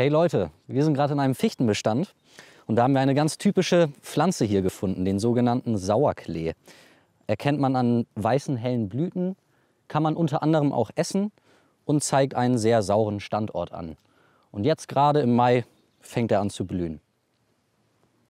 hey Leute, wir sind gerade in einem Fichtenbestand und da haben wir eine ganz typische Pflanze hier gefunden, den sogenannten Sauerklee. Erkennt man an weißen, hellen Blüten, kann man unter anderem auch essen und zeigt einen sehr sauren Standort an. Und jetzt gerade im Mai fängt er an zu blühen.